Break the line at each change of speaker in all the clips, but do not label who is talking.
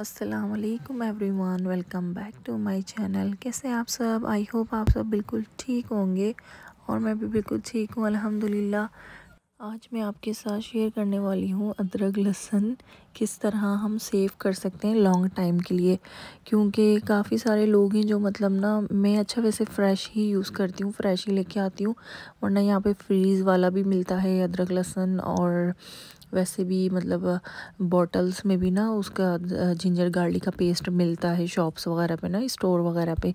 Aslam everyone welcome back to my channel कैसे आप सब आई होप आप सब बिल्कुल ठीक होंगे और मैं भी बिल्कुल ठीक हूँ अल्हम्दुलिल्लाह आज मैं आपके साथ शेयर करने वाली हूँ अदरक लहसन किस तरह हम सेव कर सकते हैं लॉन्ग टाइम के लिए क्योंकि काफ़ी सारे लोग हैं जो मतलब ना मैं अच्छा वैसे फ़्रेश ही यूज़ करती हूँ फ़्रेश ही लेके आती हूँ वरना यहाँ पे फ्रीज़ वाला भी मिलता है अदरक लहसन और वैसे भी मतलब बॉटल्स में भी ना उसका जिंजर गार्लिक का पेस्ट मिलता है शॉप्स वगैरह पे ना स्टोर वगैरह पे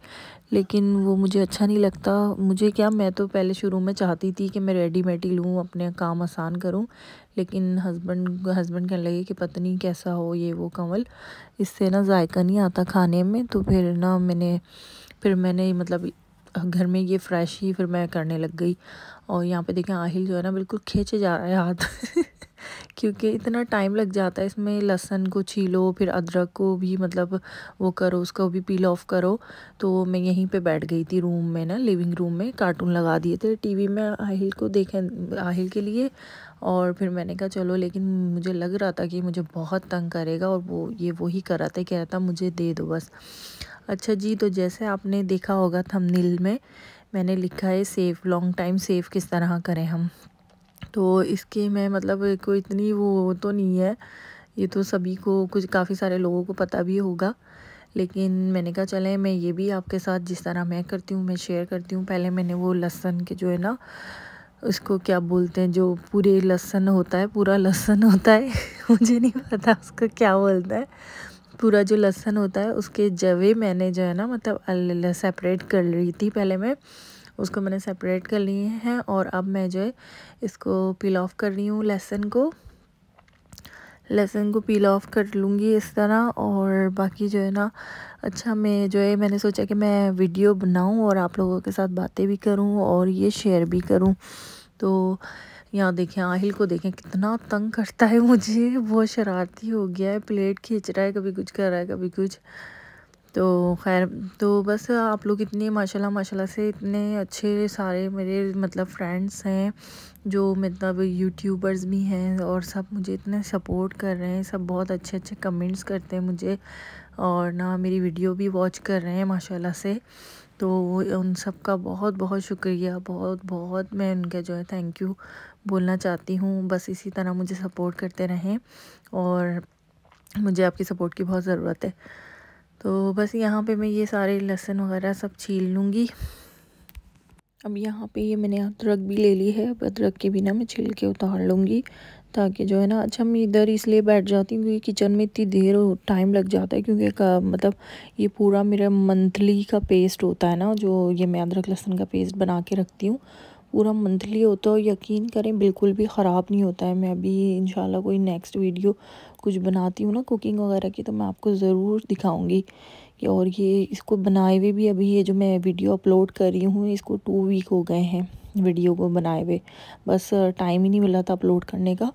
लेकिन वो मुझे अच्छा नहीं लगता मुझे क्या मैं तो पहले शुरू में चाहती थी कि मैं रेडीमेड ही लूँ अपने काम आसान करूँ लेकिन हस्बैंड हस्बैंड कहने लगे कि पता नहीं कैसा हो ये वो कंवल इससे ना जायका नहीं आता खाने में तो फिर ना मैंने फिर मैंने मतलब घर में ये फ्रेश ही फिर मैं करने लग गई और यहाँ पे देखें आहिल जो है ना बिल्कुल खींचे जा रहा है हाथ क्योंकि इतना टाइम लग जाता है इसमें लहसन को छीलो फिर अदरक को भी मतलब वो करो उसको भी पील ऑफ करो तो मैं यहीं पे बैठ गई थी रूम में ना लिविंग रूम में कार्टून लगा दिए थे टीवी में आहिल को देखें आहिल के लिए और फिर मैंने कहा चलो लेकिन मुझे लग रहा था कि मुझे बहुत तंग करेगा और वो ये वही कर रहा था कह रहा था मुझे दे दो बस अच्छा जी तो जैसे आपने देखा होगा थंबनेल में मैंने लिखा है सेव लॉन्ग टाइम सेव किस तरह करें हम तो इसके मैं मतलब कोई इतनी वो तो नहीं है ये तो सभी को कुछ काफ़ी सारे लोगों को पता भी होगा लेकिन मैंने कहा चले मैं ये भी आपके साथ जिस तरह मैं करती हूँ मैं शेयर करती हूँ पहले मैंने वो लहसन के जो है ना उसको क्या बोलते हैं जो पूरे लहसन होता है पूरा लहसन होता है मुझे नहीं पता उसका क्या बोलता है पूरा जो लहसन होता है उसके जवे मैंने जो है ना मतलब सेपरेट कर ली थी पहले मैं उसको मैंने सेपरेट कर लिए हैं और अब मैं जो है इसको पील ऑफ कर रही हूँ लहसन को लहसन को पील ऑफ कर लूँगी इस तरह और बाकी जो है ना अच्छा मैं जो है मैंने सोचा कि मैं वीडियो बनाऊँ और आप लोगों के साथ बातें भी करूँ और ये शेयर भी करूँ तो यहाँ देखें आहिल को देखें कितना तंग करता है मुझे बहुत शरारती हो गया है प्लेट खींच रहा है कभी कुछ कर रहा है कभी कुछ तो खैर तो बस आप लोग इतने माशाल्लाह माशाल्लाह से इतने अच्छे सारे मेरे मतलब फ्रेंड्स हैं जो मतलब यूट्यूबर्स भी हैं और सब मुझे इतने सपोर्ट कर रहे हैं सब बहुत अच्छे अच्छे कमेंट्स करते हैं मुझे और ना मेरी वीडियो भी वॉच कर रहे हैं माशाल्लाह से तो उन सब का बहुत बहुत शुक्रिया बहुत बहुत मैं उनका जो है थैंक यू बोलना चाहती हूँ बस इसी तरह मुझे सपोर्ट करते रहें और मुझे आपकी सपोर्ट की बहुत ज़रूरत है तो बस यहाँ पे मैं ये सारे लहसन वगैरह सब छील लूँगी अब यहाँ पे ये मैंने अदरक भी ले ली है अब अदरक के बिना मैं छील के उतार लूँगी ताकि जो है ना अच्छा मैं इधर इसलिए बैठ जाती हूँ क्योंकि किचन में इतनी देर टाइम लग जाता है क्योंकि का मतलब ये पूरा मेरा मंथली का पेस्ट होता है ना जो ये मैं अदरक लहसुन का पेस्ट बना के रखती हूँ पूरा मंथली होता है यकीन करें बिल्कुल भी ख़राब नहीं होता है मैं अभी इन कोई नेक्स्ट वीडियो कुछ बनाती हूँ ना कुकिंग वगैरह की तो मैं आपको ज़रूर दिखाऊँगी कि और ये इसको बनाए हुए भी अभी ये जो मैं वीडियो अपलोड कर रही हूँ इसको टू वीक हो गए हैं वीडियो को बनाए हुए बस टाइम ही नहीं मिला था अपलोड करने का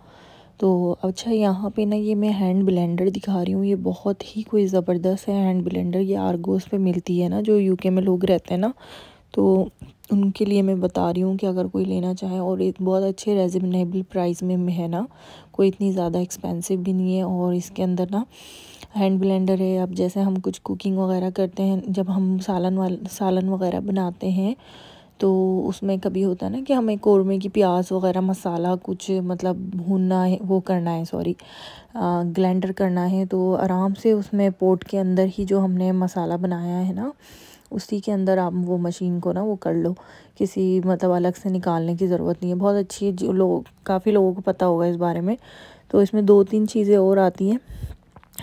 तो अच्छा यहाँ पे ना ये मैं हैंड ब्लेंडर दिखा रही हूँ ये बहुत ही कोई ज़बरदस्त है हैंड ब्लेंडर ये आर्गोस पे मिलती है ना जो यूके में लोग रहते हैं ना तो उनके लिए मैं बता रही हूँ कि अगर कोई लेना चाहे और एक बहुत अच्छे रेजनेबल प्राइस में है ना कोई इतनी ज़्यादा एक्सपेंसिव भी नहीं है और इसके अंदर ना हैंड ब्लेंडर है अब जैसे हम कुछ कुकिंग वगैरह करते हैं जब हम सालन वाल सालन वगैरह बनाते हैं तो उसमें कभी होता है ना कि हमें कौरमे की प्याज वगैरह मसाला कुछ मतलब भूनना है वो करना है सॉरी ग्लैंडर करना है तो आराम से उसमें पोट के अंदर ही जो हमने मसाला बनाया है ना उसी के अंदर आप वो मशीन को ना वो कर लो किसी मतलब अलग से निकालने की ज़रूरत नहीं है बहुत अच्छी जो लोग काफ़ी लोगों को पता होगा इस बारे में तो इसमें दो तीन चीज़ें और आती हैं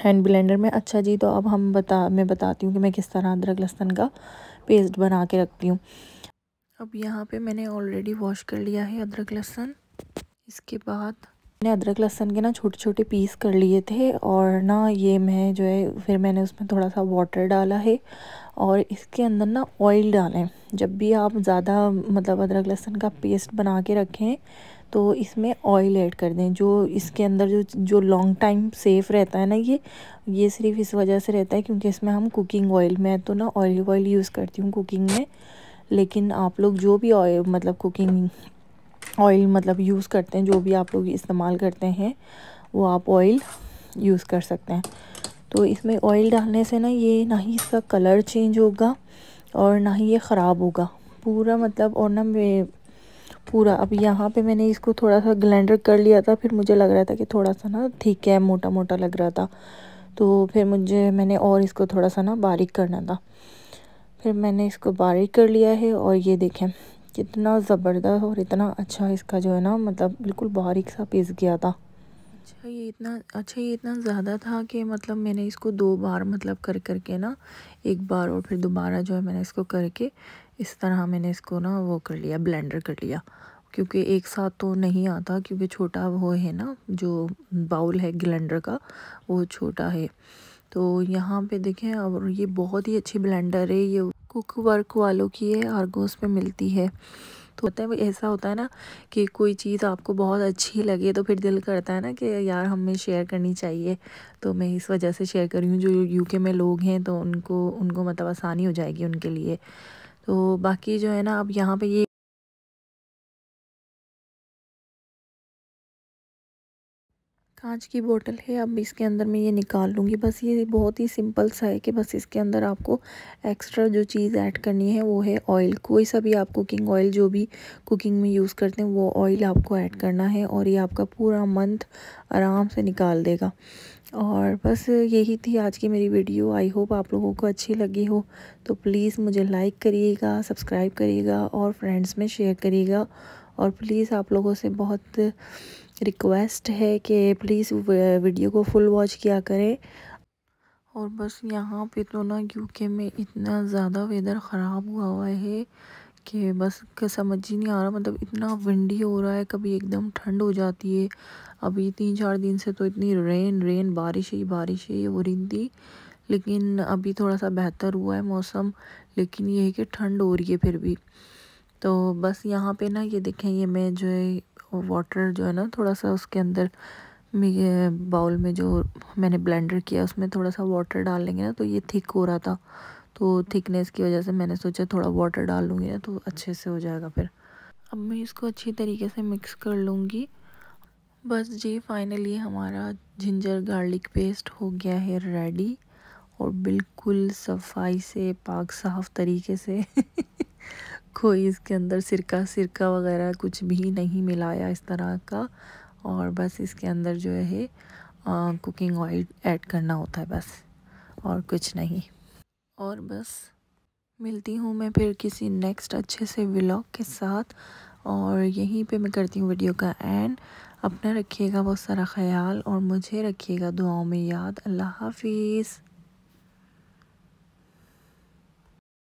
हैंड ब्लेंडर में अच्छा जी तो अब हम बता मैं बताती हूँ कि मैं किस तरह अदरक लहसुन का पेस्ट बना के रखती हूँ अब यहाँ पे मैंने ऑलरेडी वॉश कर लिया है अदरक लहसुन इसके बाद मैंने अदरक लहसन के ना छोटे छोटे पीस कर लिए थे और ना ये मैं जो है फिर मैंने उसमें थोड़ा सा वाटर डाला है और इसके अंदर ना ऑयल डालें जब भी आप ज़्यादा मतलब अदरक लहसन का पेस्ट बना के रखें तो इसमें ऑयल ऐड कर दें जो इसके अंदर जो जो लॉन्ग टाइम सेफ़ रहता है ना ये ये सिर्फ इस वजह से रहता है क्योंकि इसमें हम कुकिंग ऑयल मैं तो ना ऑयल ऑयल यूज़ करती हूँ कुकिंग में लेकिन आप लोग जो भी ऑयल मतलब कुकिंग ऑयल मतलब यूज़ करते हैं जो भी आप लोग इस्तेमाल करते हैं वो आप ऑयल यूज़ कर सकते हैं तो इसमें ऑयल डालने से ना ये ना ही इसका कलर चेंज होगा और ना ही ये ख़राब होगा पूरा मतलब और ना मैं पूरा अब यहाँ पे मैंने इसको थोड़ा सा ग्लैंडर कर लिया था फिर मुझे लग रहा था कि थोड़ा सा ना ठीक है मोटा मोटा लग रहा था तो फिर मुझे मैंने और इसको थोड़ा सा ना बारीक करना था फिर मैंने इसको बारीक कर लिया है और ये देखें कितना ज़बरदस्त और इतना अच्छा इसका जो है ना मतलब बिल्कुल बारीक सा पीस गया था अच्छा ये इतना अच्छा ये इतना ज़्यादा था कि मतलब मैंने इसको दो बार मतलब कर कर के ना एक बार और फिर दोबारा जो है मैंने इसको करके इस तरह मैंने इसको ना वो कर लिया ब्लेंडर कर लिया क्योंकि एक साथ तो नहीं आता क्योंकि छोटा वो है ना जो बाउल है ग्लेंडर का वो छोटा है तो यहाँ पे देखें और ये बहुत ही अच्छी ब्लेंडर है ये कुक वर्क वालों की है और आर्गोस में मिलती है तो होता है ऐसा होता है ना कि कोई चीज़ आपको बहुत अच्छी लगे तो फिर दिल करता है ना कि यार हमें शेयर करनी चाहिए तो मैं इस वजह से शेयर कर रही हूँ जो यूके में लोग हैं तो उनको उनको मतलब आसानी हो जाएगी उनके लिए तो बाकी जो है ना अब यहाँ पे ये कांच की बोतल है अब इसके अंदर मैं ये निकाल लूँगी बस ये बहुत ही सिंपल सा है कि बस इसके अंदर आपको एक्स्ट्रा जो चीज़ ऐड करनी है वो है ऑयल कोई सा भी आप कुकिंग ऑयल जो भी कुकिंग में यूज़ करते हैं वो ऑयल आपको ऐड करना है और ये आपका पूरा मंथ आराम से निकाल देगा और बस यही थी आज की मेरी वीडियो आई होप आप लोगों को अच्छी लगी हो तो प्लीज़ मुझे लाइक करिएगा सब्सक्राइब करिएगा और फ्रेंड्स में शेयर करिएगा और प्लीज़ आप लोगों से बहुत रिक्वेस्ट है कि प्लीज़ वीडियो को फुल वॉच किया करें और बस यहाँ पे तो ना यूके में इतना ज़्यादा वेदर ख़राब हुआ हुआ है कि बस समझ ही नहीं आ रहा मतलब इतना विंडी हो रहा है कभी एकदम ठंड हो जाती है अभी तीन चार दिन से तो इतनी रेन रेन बारिश ही बारिश ही हो रही थी लेकिन अभी थोड़ा सा बेहतर हुआ है मौसम लेकिन ये है कि ठंड हो रही है फिर भी तो बस यहाँ पे ना ये देखें ये मैं जो है वाटर जो है ना थोड़ा सा उसके अंदर बाउल में जो मैंने ब्लेंडर किया उसमें थोड़ा सा वाटर डाल लेंगे ना तो ये थिक हो रहा था तो थिकनेस की वजह से मैंने सोचा थोड़ा वाटर डाल लूँगी ना तो अच्छे से हो जाएगा फिर अब मैं इसको अच्छी तरीके से मिक्स कर लूँगी बस जी फाइनली हमारा जिंजर गार्लिक पेस्ट हो गया है रेडी और बिल्कुल सफाई से पाक साफ तरीके से कोई इसके अंदर सिरका सिरका वगैरह कुछ भी नहीं मिलाया इस तरह का और बस इसके अंदर जो है कुकिंग ऑयल ऐड करना होता है बस और कुछ नहीं और बस मिलती हूँ मैं फिर किसी नेक्स्ट अच्छे से व्लॉग के साथ और यहीं पे मैं करती हूँ वीडियो का एंड अपना रखिएगा बहुत सारा ख्याल और मुझे रखिएगा दुआओं में याद अल्लाह हाफिज़